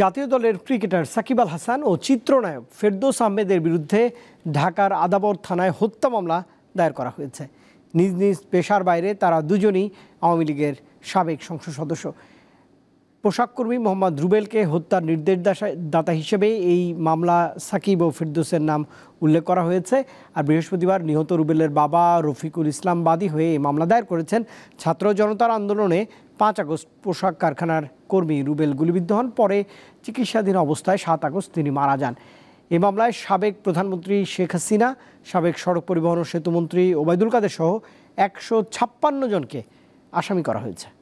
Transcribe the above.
জাতীয় দলের ক্রিকেটার সাকিব আল হাসান ও চিত্রনায়ক ফেরদোস আহমেদের বিরুদ্ধে ঢাকার আদাবর থানায় হত্যা মামলা দায়ের করা হয়েছে নিজ নিজ পেশার বাইরে তারা দুজনই আওয়ামী লীগের সাবেক সংসদ সদস্য পোশাককর্মী মোহাম্মদ রুবেলকে হত্যার নির্দেশ দাতা হিসেবে এই মামলা সাকিব ও ফিরদোসের নাম উল্লেখ করা হয়েছে আর বৃহস্পতিবার নিহত রুবেলের বাবা রফিকুল ইসলাম বাদী হয়ে এই মামলা দায়ের করেছেন ছাত্র জনতার আন্দোলনে পাঁচ আগস্ট পোশাক কারখানার কর্মী রুবেল গুলিবিদ্ধ হন পরে চিকিৎসাধীন অবস্থায় সাত আগস্ট তিনি মারা যান এ মামলায় সাবেক প্রধানমন্ত্রী শেখ হাসিনা সাবেক সড়ক পরিবহন ও সেতুমন্ত্রী ওবায়দুল কাদের সহ একশো জনকে আসামি করা হয়েছে